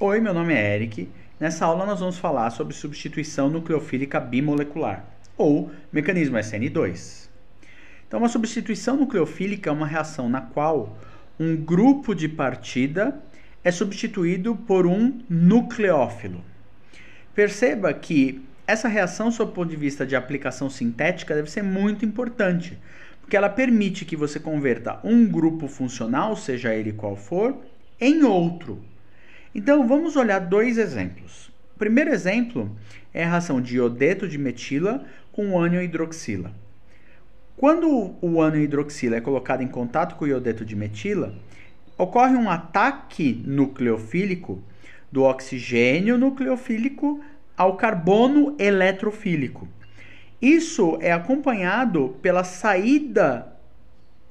Oi, meu nome é Eric. Nessa aula nós vamos falar sobre substituição nucleofílica bimolecular, ou mecanismo SN2. Então, uma substituição nucleofílica é uma reação na qual um grupo de partida é substituído por um nucleófilo. Perceba que essa reação, sob o ponto de vista de aplicação sintética, deve ser muito importante, porque ela permite que você converta um grupo funcional, seja ele qual for, em outro. Então vamos olhar dois exemplos. O primeiro exemplo é a reação de iodeto de metila com ânion hidroxila. Quando o ânion hidroxila é colocado em contato com o iodeto de metila, ocorre um ataque nucleofílico do oxigênio nucleofílico ao carbono eletrofílico. Isso é acompanhado pela saída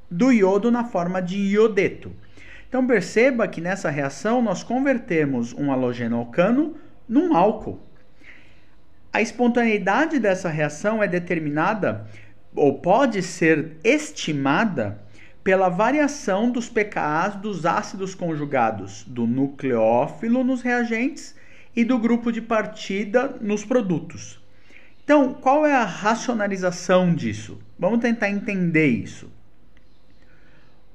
do iodo na forma de iodeto. Então perceba que nessa reação nós convertemos um halogênio alcano num álcool. A espontaneidade dessa reação é determinada ou pode ser estimada pela variação dos pKa's dos ácidos conjugados do nucleófilo nos reagentes e do grupo de partida nos produtos. Então, qual é a racionalização disso? Vamos tentar entender isso.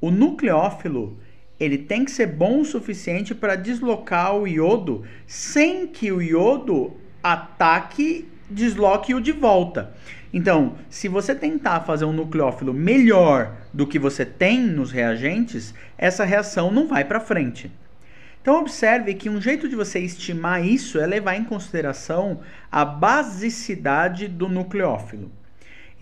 O nucleófilo ele tem que ser bom o suficiente para deslocar o iodo sem que o iodo ataque, desloque-o de volta. Então, se você tentar fazer um nucleófilo melhor do que você tem nos reagentes, essa reação não vai para frente. Então, observe que um jeito de você estimar isso é levar em consideração a basicidade do nucleófilo.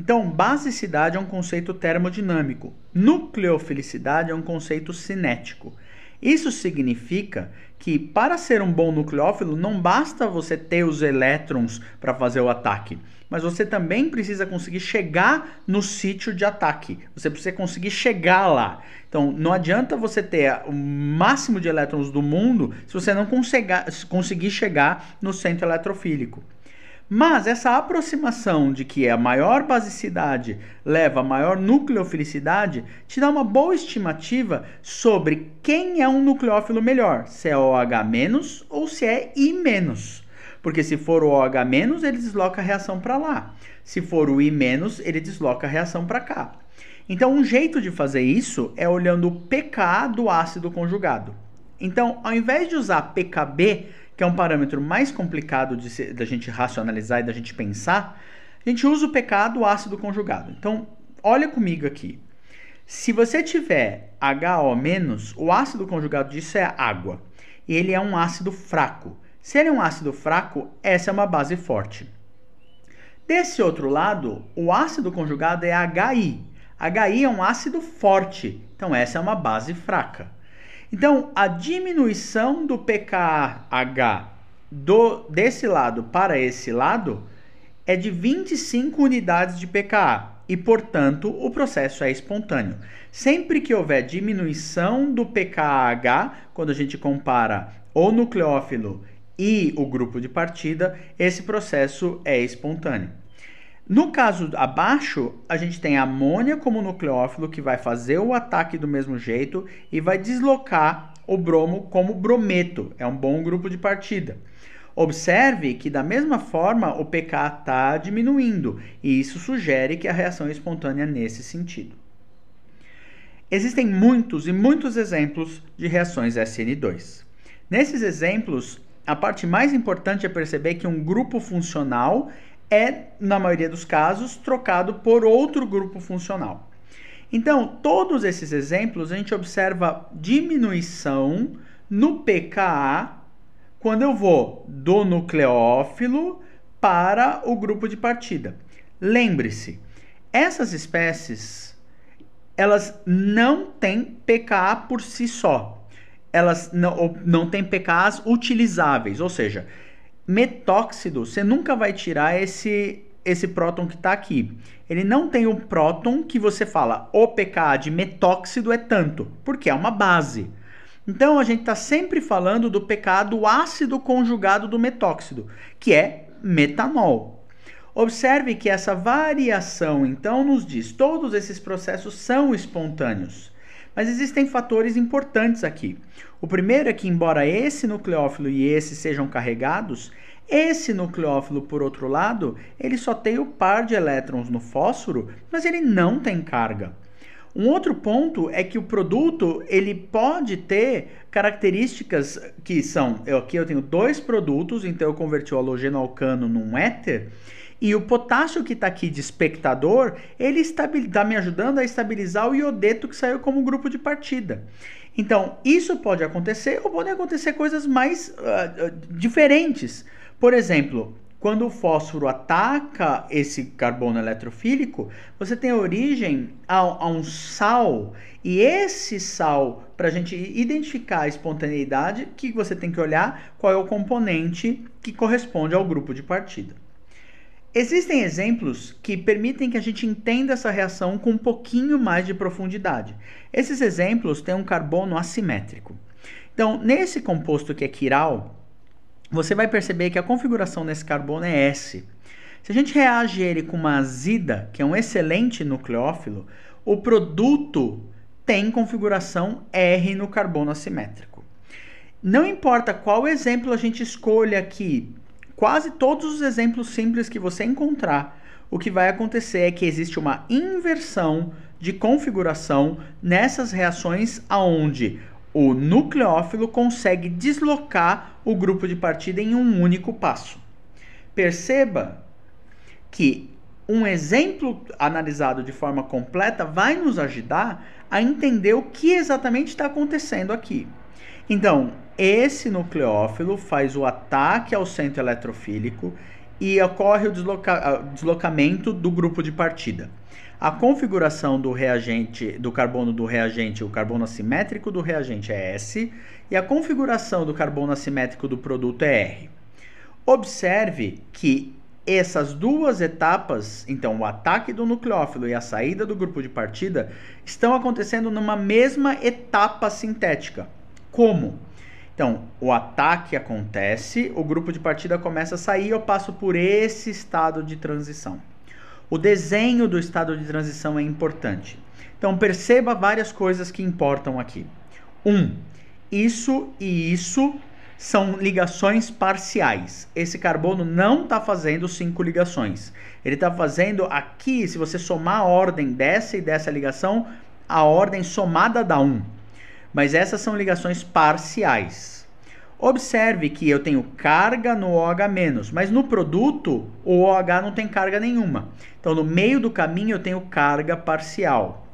Então, basicidade é um conceito termodinâmico, nucleofilicidade é um conceito cinético. Isso significa que para ser um bom nucleófilo não basta você ter os elétrons para fazer o ataque, mas você também precisa conseguir chegar no sítio de ataque. Você precisa conseguir chegar lá. Então não adianta você ter o máximo de elétrons do mundo se você não conseguir chegar no centro eletrofílico. Mas essa aproximação de que é a maior basicidade leva a maior nucleofilicidade te dá uma boa estimativa sobre quem é um nucleófilo melhor, se é OH- ou se é I-. Porque se for o OH-, ele desloca a reação para lá. Se for o I-, ele desloca a reação para cá. Então, um jeito de fazer isso é olhando o pKa do ácido conjugado. Então, ao invés de usar pKb, que é um parâmetro mais complicado de da gente racionalizar e da gente pensar, a gente usa o pecado ácido conjugado. Então, olha comigo aqui. Se você tiver HO-, o ácido conjugado disso é água. Ele é um ácido fraco. Se ele é um ácido fraco, essa é uma base forte. Desse outro lado, o ácido conjugado é HI. HI é um ácido forte, então essa é uma base fraca. Então, a diminuição do pKh do, desse lado para esse lado é de 25 unidades de pKa e, portanto, o processo é espontâneo. Sempre que houver diminuição do pKaH quando a gente compara o nucleófilo e o grupo de partida, esse processo é espontâneo. No caso abaixo, a gente tem a amônia como nucleófilo que vai fazer o ataque do mesmo jeito e vai deslocar o bromo como brometo, é um bom grupo de partida. Observe que da mesma forma o pK está diminuindo e isso sugere que a reação é espontânea nesse sentido. Existem muitos e muitos exemplos de reações SN2. Nesses exemplos, a parte mais importante é perceber que um grupo funcional é, na maioria dos casos, trocado por outro grupo funcional. Então, todos esses exemplos a gente observa diminuição no pKa quando eu vou do nucleófilo para o grupo de partida. Lembre-se, essas espécies elas não têm pKa por si só. Elas não, não têm pKas utilizáveis, ou seja, metóxido, você nunca vai tirar esse esse próton que está aqui. Ele não tem um próton que você fala o pKa de metóxido é tanto, porque é uma base. Então a gente está sempre falando do pKa do ácido conjugado do metóxido, que é metanol. Observe que essa variação então nos diz todos esses processos são espontâneos. Mas existem fatores importantes aqui. O primeiro é que, embora esse nucleófilo e esse sejam carregados, esse nucleófilo, por outro lado, ele só tem o par de elétrons no fósforo, mas ele não tem carga. Um outro ponto é que o produto ele pode ter características que são, eu aqui eu tenho dois produtos, então eu converti o halogênio alcano num éter, e o potássio que está aqui de espectador, ele está tá me ajudando a estabilizar o iodeto que saiu como grupo de partida. Então, isso pode acontecer ou podem acontecer coisas mais uh, diferentes. Por exemplo, quando o fósforo ataca esse carbono eletrofílico, você tem origem a, a um sal. E esse sal, para a gente identificar a espontaneidade, que você tem que olhar qual é o componente que corresponde ao grupo de partida. Existem exemplos que permitem que a gente entenda essa reação com um pouquinho mais de profundidade. Esses exemplos têm um carbono assimétrico. Então, nesse composto que é quiral, você vai perceber que a configuração desse carbono é S. Se a gente reage ele com uma azida, que é um excelente nucleófilo, o produto tem configuração R no carbono assimétrico. Não importa qual exemplo a gente escolha aqui, quase todos os exemplos simples que você encontrar, o que vai acontecer é que existe uma inversão de configuração nessas reações aonde o nucleófilo consegue deslocar o grupo de partida em um único passo. Perceba que um exemplo analisado de forma completa vai nos ajudar a entender o que exatamente está acontecendo aqui. Então, esse nucleófilo faz o ataque ao centro eletrofílico e ocorre o desloca deslocamento do grupo de partida. A configuração do reagente do carbono do reagente, o carbono assimétrico do reagente é S, e a configuração do carbono assimétrico do produto é R. Observe que essas duas etapas, então o ataque do nucleófilo e a saída do grupo de partida, estão acontecendo numa mesma etapa sintética. Como? Então, o ataque acontece, o grupo de partida começa a sair, eu passo por esse estado de transição. O desenho do estado de transição é importante. Então, perceba várias coisas que importam aqui. Um, isso e isso são ligações parciais. Esse carbono não está fazendo cinco ligações. Ele está fazendo aqui, se você somar a ordem dessa e dessa ligação, a ordem somada dá um mas essas são ligações parciais. Observe que eu tenho carga no OH-, mas no produto o OH não tem carga nenhuma. Então, no meio do caminho eu tenho carga parcial.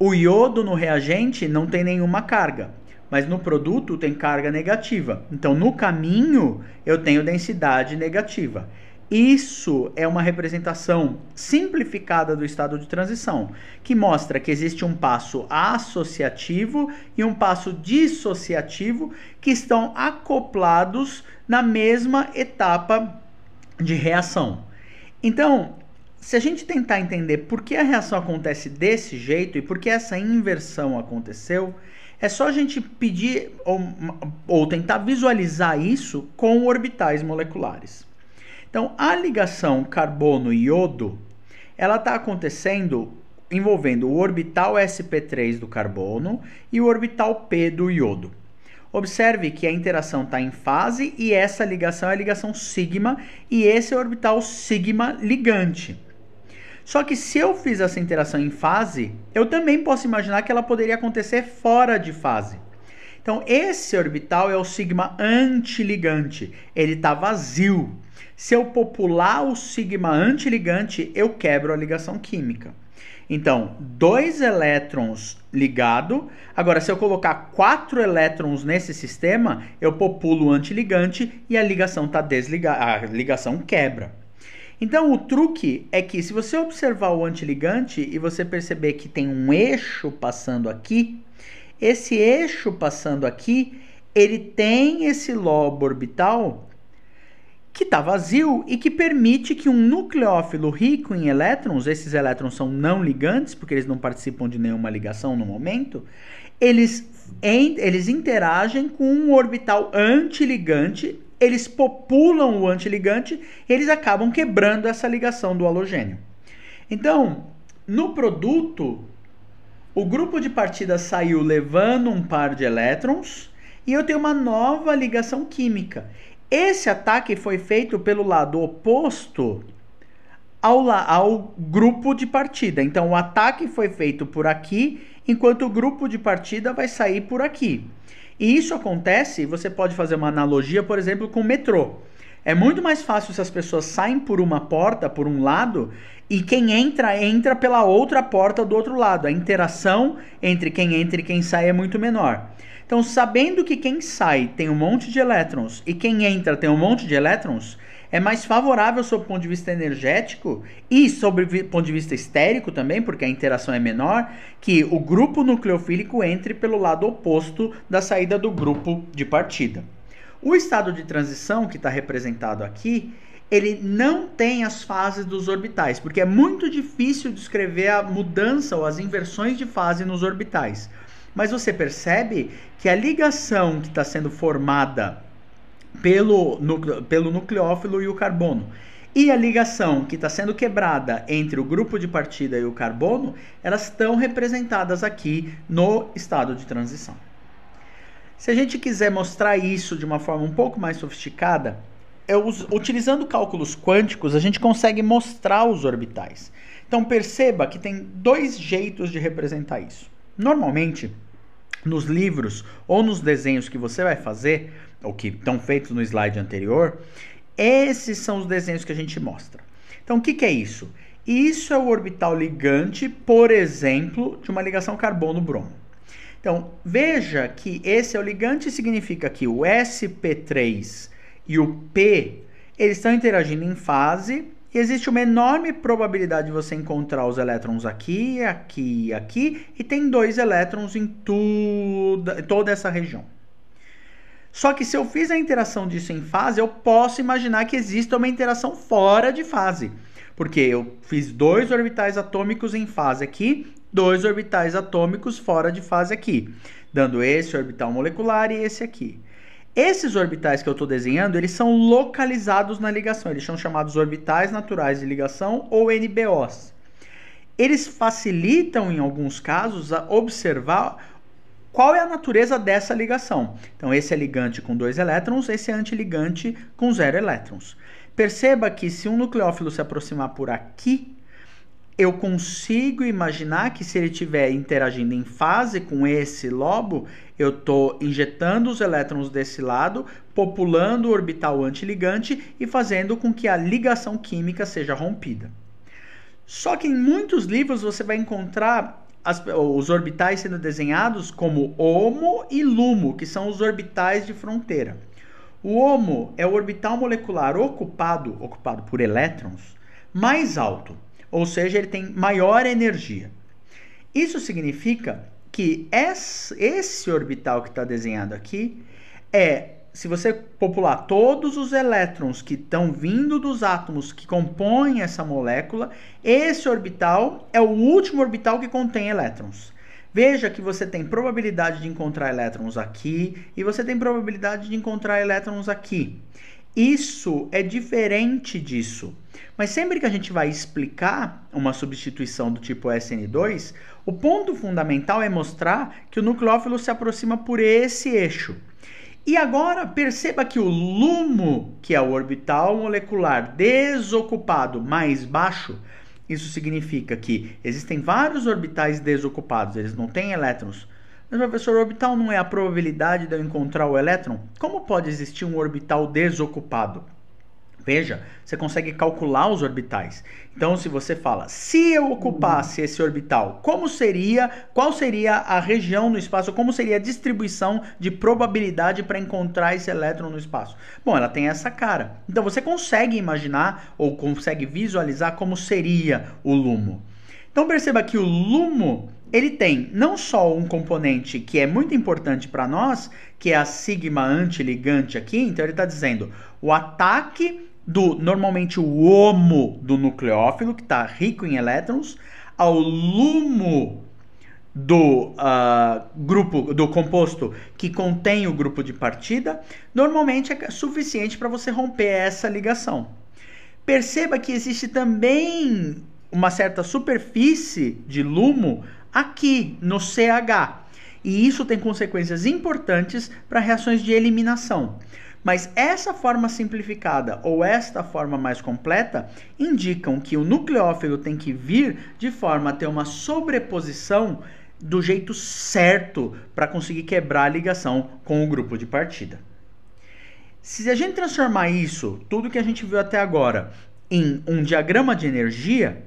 O iodo no reagente não tem nenhuma carga, mas no produto tem carga negativa. Então, no caminho eu tenho densidade negativa. Isso é uma representação simplificada do estado de transição, que mostra que existe um passo associativo e um passo dissociativo que estão acoplados na mesma etapa de reação. Então, se a gente tentar entender por que a reação acontece desse jeito e por que essa inversão aconteceu, é só a gente pedir ou, ou tentar visualizar isso com orbitais moleculares. Então, a ligação carbono-iodo, ela está acontecendo envolvendo o orbital sp3 do carbono e o orbital p do iodo. Observe que a interação está em fase e essa ligação é a ligação sigma e esse é o orbital sigma ligante. Só que se eu fiz essa interação em fase, eu também posso imaginar que ela poderia acontecer fora de fase. Então, esse orbital é o sigma antiligante, ele está vazio. Se eu popular o sigma antiligante, eu quebro a ligação química. Então, dois elétrons ligado. Agora, se eu colocar quatro elétrons nesse sistema, eu populo o antiligante e a ligação está desligada, a ligação quebra. Então, o truque é que se você observar o antiligante e você perceber que tem um eixo passando aqui, esse eixo passando aqui, ele tem esse lobo orbital que está vazio e que permite que um nucleófilo rico em elétrons, esses elétrons são não ligantes, porque eles não participam de nenhuma ligação no momento, eles, em, eles interagem com um orbital antiligante, eles populam o antiligante, eles acabam quebrando essa ligação do halogênio. Então, no produto, o grupo de partida saiu levando um par de elétrons e eu tenho uma nova ligação química. Esse ataque foi feito pelo lado oposto ao, ao grupo de partida. Então, o ataque foi feito por aqui, enquanto o grupo de partida vai sair por aqui. E isso acontece, você pode fazer uma analogia, por exemplo, com o metrô. É muito mais fácil se as pessoas saem por uma porta, por um lado, e quem entra, entra pela outra porta do outro lado. A interação entre quem entra e quem sai é muito menor. Então, sabendo que quem sai tem um monte de elétrons e quem entra tem um monte de elétrons, é mais favorável sob o ponto de vista energético e sob o ponto de vista estérico também, porque a interação é menor, que o grupo nucleofílico entre pelo lado oposto da saída do grupo de partida. O estado de transição que está representado aqui, ele não tem as fases dos orbitais, porque é muito difícil descrever a mudança ou as inversões de fase nos orbitais. Mas você percebe que a ligação que está sendo formada pelo, pelo nucleófilo e o carbono e a ligação que está sendo quebrada entre o grupo de partida e o carbono, elas estão representadas aqui no estado de transição. Se a gente quiser mostrar isso de uma forma um pouco mais sofisticada, eu, utilizando cálculos quânticos, a gente consegue mostrar os orbitais. Então perceba que tem dois jeitos de representar isso. Normalmente, nos livros ou nos desenhos que você vai fazer, ou que estão feitos no slide anterior, esses são os desenhos que a gente mostra. Então, o que, que é isso? Isso é o orbital ligante, por exemplo, de uma ligação carbono-bromo. Então, veja que esse é o ligante significa que o sp3 e o p, eles estão interagindo em fase e existe uma enorme probabilidade de você encontrar os elétrons aqui, aqui e aqui, e tem dois elétrons em toda essa região. Só que se eu fiz a interação disso em fase, eu posso imaginar que exista uma interação fora de fase. Porque eu fiz dois orbitais atômicos em fase aqui, dois orbitais atômicos fora de fase aqui, dando esse orbital molecular e esse aqui. Esses orbitais que eu estou desenhando, eles são localizados na ligação. Eles são chamados orbitais naturais de ligação ou NBOs. Eles facilitam, em alguns casos, a observar qual é a natureza dessa ligação. Então, esse é ligante com dois elétrons, esse é antiligante com zero elétrons. Perceba que se um nucleófilo se aproximar por aqui, eu consigo imaginar que se ele estiver interagindo em fase com esse lobo, eu estou injetando os elétrons desse lado, populando o orbital antiligante e fazendo com que a ligação química seja rompida. Só que em muitos livros você vai encontrar as, os orbitais sendo desenhados como homo e lumo, que são os orbitais de fronteira. O homo é o orbital molecular ocupado, ocupado por elétrons, mais alto ou seja, ele tem maior energia. Isso significa que esse orbital que está desenhado aqui é, se você popular todos os elétrons que estão vindo dos átomos que compõem essa molécula, esse orbital é o último orbital que contém elétrons. Veja que você tem probabilidade de encontrar elétrons aqui e você tem probabilidade de encontrar elétrons aqui. Isso é diferente disso. Mas sempre que a gente vai explicar uma substituição do tipo SN2, o ponto fundamental é mostrar que o nucleófilo se aproxima por esse eixo. E agora perceba que o lumo, que é o orbital molecular desocupado mais baixo, isso significa que existem vários orbitais desocupados, eles não têm elétrons. Mas, professor, orbital não é a probabilidade de eu encontrar o elétron? Como pode existir um orbital desocupado? Veja, você consegue calcular os orbitais. Então, se você fala, se eu ocupasse esse orbital, como seria, qual seria a região no espaço, como seria a distribuição de probabilidade para encontrar esse elétron no espaço? Bom, ela tem essa cara. Então, você consegue imaginar ou consegue visualizar como seria o lumo. Então, perceba que o lumo ele tem não só um componente que é muito importante para nós, que é a sigma antiligante aqui, então ele está dizendo o ataque do normalmente o homo do nucleófilo, que está rico em elétrons, ao lumo do uh, grupo do composto que contém o grupo de partida, normalmente é suficiente para você romper essa ligação. Perceba que existe também uma certa superfície de lumo aqui no CH. E isso tem consequências importantes para reações de eliminação. Mas essa forma simplificada ou esta forma mais completa indicam que o nucleófilo tem que vir de forma a ter uma sobreposição do jeito certo para conseguir quebrar a ligação com o grupo de partida. Se a gente transformar isso, tudo que a gente viu até agora, em um diagrama de energia,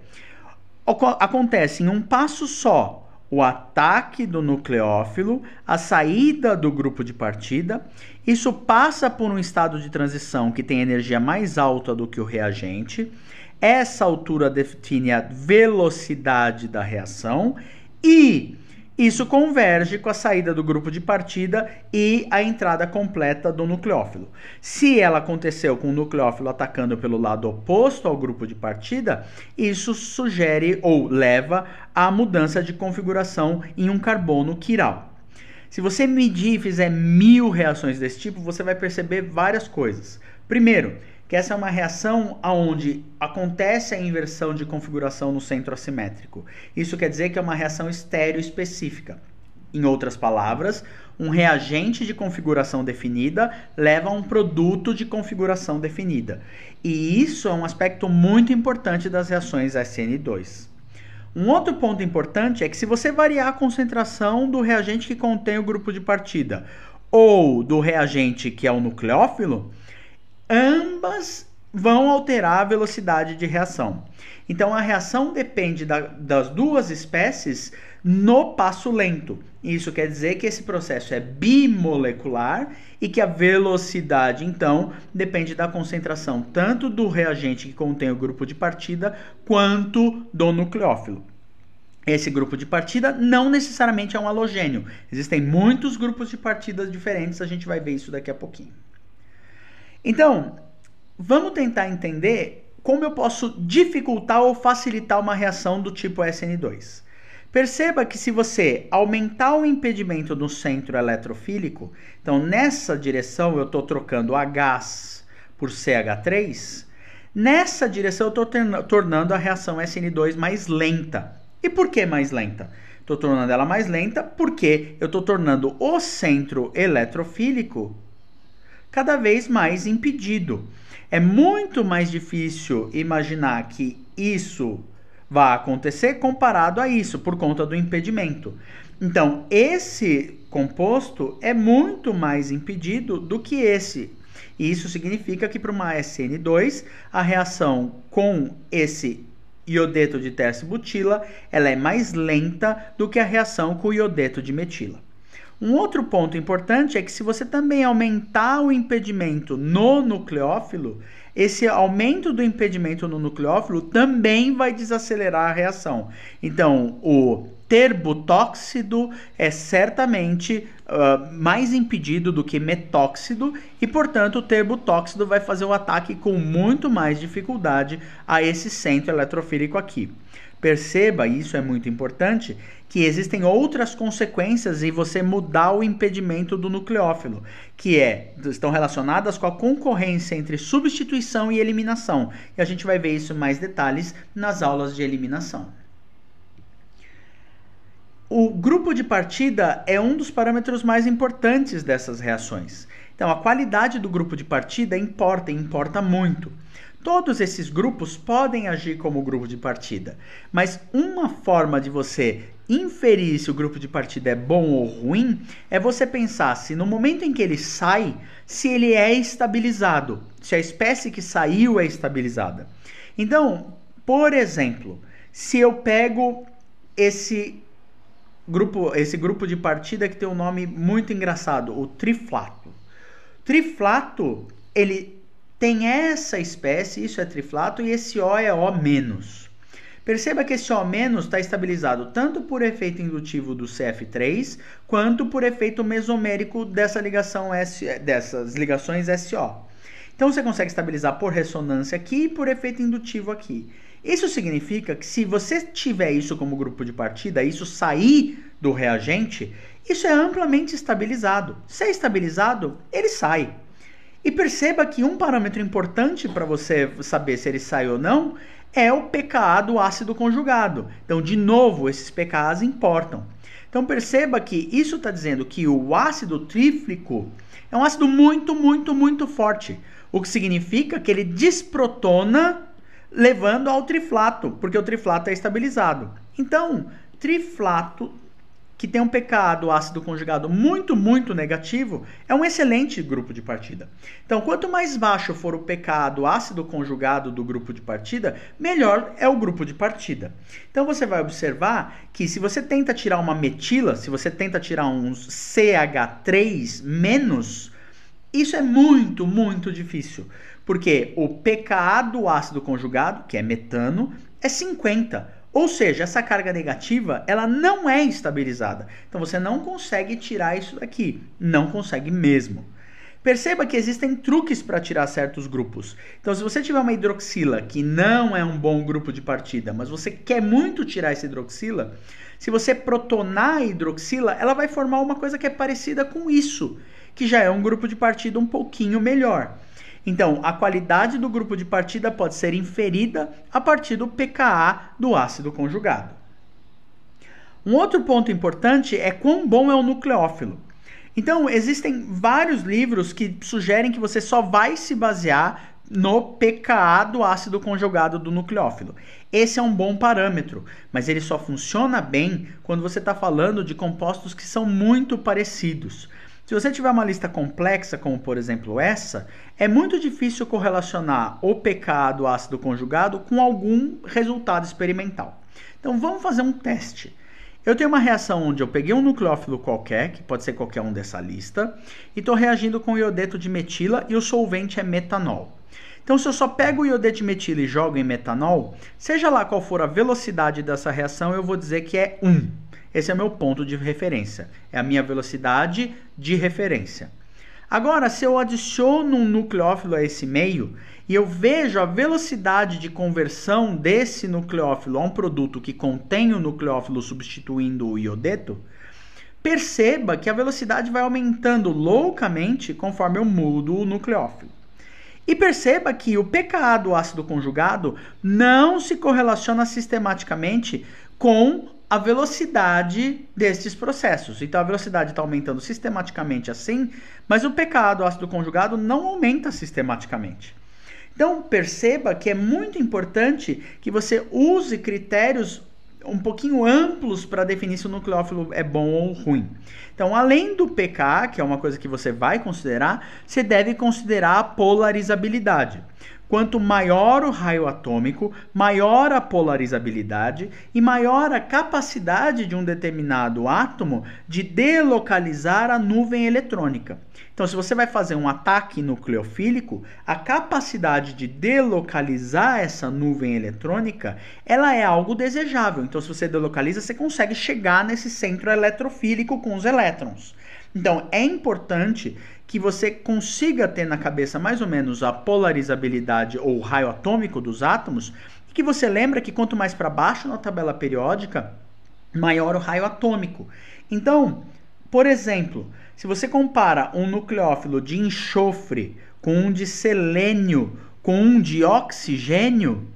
acontece em um passo só o ataque do nucleófilo, a saída do grupo de partida. Isso passa por um estado de transição que tem energia mais alta do que o reagente. Essa altura define a velocidade da reação e isso converge com a saída do grupo de partida e a entrada completa do nucleófilo. Se ela aconteceu com o nucleófilo atacando pelo lado oposto ao grupo de partida, isso sugere ou leva à mudança de configuração em um carbono quiral. Se você medir e fizer mil reações desse tipo, você vai perceber várias coisas. Primeiro, que essa é uma reação onde acontece a inversão de configuração no centro assimétrico. Isso quer dizer que é uma reação estéreo específica. Em outras palavras, um reagente de configuração definida leva a um produto de configuração definida. E isso é um aspecto muito importante das reações SN2. Um outro ponto importante é que se você variar a concentração do reagente que contém o grupo de partida ou do reagente que é o nucleófilo, ambas vão alterar a velocidade de reação. Então a reação depende da, das duas espécies no passo lento. Isso quer dizer que esse processo é bimolecular e que a velocidade, então, depende da concentração tanto do reagente que contém o grupo de partida quanto do nucleófilo. Esse grupo de partida não necessariamente é um halogênio. Existem muitos grupos de partidas diferentes, a gente vai ver isso daqui a pouquinho. Então, vamos tentar entender como eu posso dificultar ou facilitar uma reação do tipo SN2. Perceba que se você aumentar o impedimento do centro eletrofílico, então nessa direção eu estou trocando a gás por CH3, nessa direção eu estou tornando a reação SN2 mais lenta. E por que mais lenta? Estou tornando ela mais lenta porque eu estou tornando o centro eletrofílico cada vez mais impedido. É muito mais difícil imaginar que isso vá acontecer comparado a isso, por conta do impedimento. Então, esse composto é muito mais impedido do que esse. E isso significa que para uma SN2, a reação com esse iodeto de terbutila ela é mais lenta do que a reação com o iodeto de metila. Um outro ponto importante é que se você também aumentar o impedimento no nucleófilo, esse aumento do impedimento no nucleófilo também vai desacelerar a reação. Então, o terbutóxido é certamente uh, mais impedido do que metóxido e, portanto, o terbutóxido vai fazer o ataque com muito mais dificuldade a esse centro eletrofílico aqui. Perceba, e isso é muito importante, que existem outras consequências em você mudar o impedimento do nucleófilo, que é estão relacionadas com a concorrência entre substituição e eliminação. E a gente vai ver isso em mais detalhes nas aulas de eliminação. O grupo de partida é um dos parâmetros mais importantes dessas reações. Então, a qualidade do grupo de partida importa, importa muito. Todos esses grupos podem agir como grupo de partida, mas uma forma de você inferir se o grupo de partida é bom ou ruim é você pensar se no momento em que ele sai, se ele é estabilizado, se a espécie que saiu é estabilizada. Então, por exemplo, se eu pego esse grupo, esse grupo de partida que tem um nome muito engraçado, o triflato. Triflato, ele tem essa espécie, isso é triflato, e esse O é O-. Perceba que esse O- está estabilizado tanto por efeito indutivo do CF3, quanto por efeito mesomérico dessa ligação S, dessas ligações SO. Então você consegue estabilizar por ressonância aqui e por efeito indutivo aqui. Isso significa que se você tiver isso como grupo de partida, isso sair do reagente, isso é amplamente estabilizado. Se é estabilizado, ele sai. E perceba que um parâmetro importante para você saber se ele sai ou não é o pKa do ácido conjugado. Então, de novo, esses pKas importam. Então, perceba que isso está dizendo que o ácido tríflico é um ácido muito, muito, muito forte. O que significa que ele desprotona, levando ao triflato, porque o triflato é estabilizado. Então, triflato que tem um pecado ácido conjugado muito, muito negativo, é um excelente grupo de partida. Então, quanto mais baixo for o pecado ácido conjugado do grupo de partida, melhor é o grupo de partida. Então, você vai observar que se você tenta tirar uma metila, se você tenta tirar uns CH3 menos, isso é muito, muito difícil, porque o pecado ácido conjugado, que é metano, é 50. Ou seja, essa carga negativa, ela não é estabilizada. Então você não consegue tirar isso daqui, não consegue mesmo. Perceba que existem truques para tirar certos grupos. Então, se você tiver uma hidroxila que não é um bom grupo de partida, mas você quer muito tirar essa hidroxila, se você protonar a hidroxila, ela vai formar uma coisa que é parecida com isso, que já é um grupo de partida um pouquinho melhor. Então, a qualidade do grupo de partida pode ser inferida a partir do pKa do ácido conjugado. Um outro ponto importante é quão bom é o nucleófilo. Então, existem vários livros que sugerem que você só vai se basear no pKa do ácido conjugado do nucleófilo. Esse é um bom parâmetro, mas ele só funciona bem quando você está falando de compostos que são muito parecidos. Se você tiver uma lista complexa, como por exemplo essa, é muito difícil correlacionar o pK do ácido conjugado com algum resultado experimental. Então vamos fazer um teste. Eu tenho uma reação onde eu peguei um nucleófilo qualquer, que pode ser qualquer um dessa lista, e estou reagindo com iodeto de metila e o solvente é metanol. Então, se eu só pego o iodeto de metila e jogo em metanol, seja lá qual for a velocidade dessa reação, eu vou dizer que é 1. Esse é o meu ponto de referência, é a minha velocidade de referência. Agora, se eu adiciono um nucleófilo a esse meio e eu vejo a velocidade de conversão desse nucleófilo a um produto que contém o nucleófilo substituindo o iodeto, perceba que a velocidade vai aumentando loucamente conforme eu mudo o nucleófilo. E perceba que o pKa do ácido conjugado não se correlaciona sistematicamente com a velocidade destes processos. Então a velocidade está aumentando sistematicamente assim, mas o pecado o ácido conjugado não aumenta sistematicamente. Então perceba que é muito importante que você use critérios um pouquinho amplos para definir se o nucleófilo é bom ou ruim. Então, além do pK, que é uma coisa que você vai considerar, você deve considerar a polarizabilidade. Quanto maior o raio atômico, maior a polarizabilidade e maior a capacidade de um determinado átomo de delocalizar a nuvem eletrônica. Então, se você vai fazer um ataque nucleofílico, a capacidade de delocalizar essa nuvem eletrônica, ela é algo desejável. Então, se você delocaliza, você consegue chegar nesse centro eletrofílico com os elétrons. Então, é importante que você consiga ter na cabeça mais ou menos a polarizabilidade ou raio atômico dos átomos, e que você lembra que quanto mais para baixo na tabela periódica, maior o raio atômico. Então, por exemplo, se você compara um nucleófilo de enxofre com um de selênio com um de oxigênio,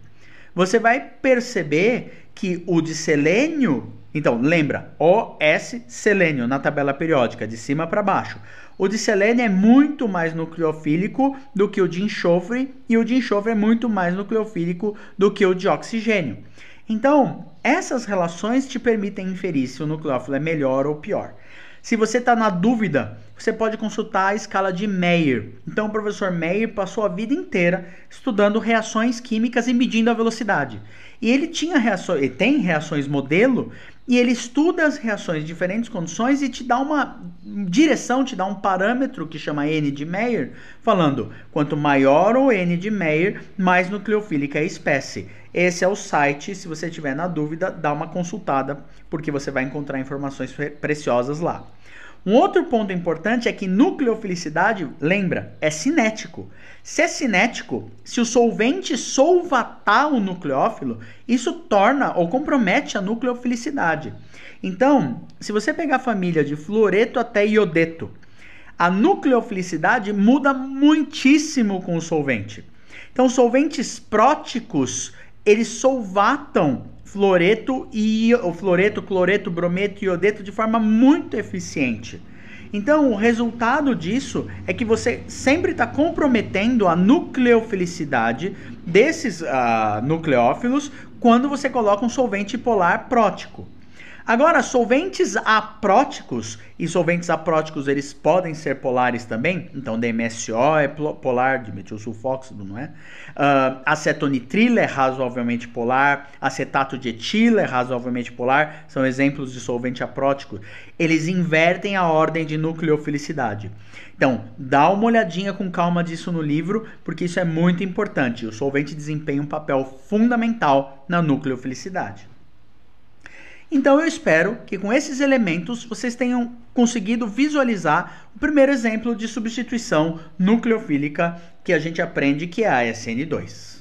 você vai perceber que o de selênio então, lembra, O, S, selênio na tabela periódica, de cima para baixo. O de selênio é muito mais nucleofílico do que o de enxofre e o de enxofre é muito mais nucleofílico do que o de oxigênio. Então, essas relações te permitem inferir se o nucleófilo é melhor ou pior. Se você está na dúvida, você pode consultar a escala de Meyer. Então, o professor Meyer passou a vida inteira estudando reações químicas e medindo a velocidade. E ele tinha reações, e tem reações modelo, e ele estuda as reações em diferentes condições e te dá uma direção, te dá um parâmetro que chama N de Meyer, falando quanto maior o N de Meyer, mais nucleofílica é a espécie. Esse é o site, se você tiver na dúvida, dá uma consultada, porque você vai encontrar informações preciosas lá. Um outro ponto importante é que nucleofilicidade, lembra, é cinético. Se é cinético, se o solvente solvatar o nucleófilo, isso torna ou compromete a nucleofilicidade. Então, se você pegar a família de fluoreto até iodeto, a nucleofilicidade muda muitíssimo com o solvente. Então, solventes próticos eles solvatam floreto e o floreto, cloreto, brometo e iodeto de forma muito eficiente. Então, o resultado disso é que você sempre está comprometendo a nucleofilicidade desses uh, nucleófilos quando você coloca um solvente polar prótico. Agora, solventes apróticos, e solventes apróticos eles podem ser polares também, então DMSO é polar, dimetilsulfóxido, não é? Uh, é razoavelmente polar, acetato de etila é razoavelmente polar, são exemplos de solvente aprótico. Eles invertem a ordem de nucleofilicidade. Então, dá uma olhadinha com calma disso no livro, porque isso é muito importante. O solvente desempenha um papel fundamental na nucleofilicidade. Então eu espero que com esses elementos vocês tenham conseguido visualizar o primeiro exemplo de substituição nucleofílica que a gente aprende que é a SN2.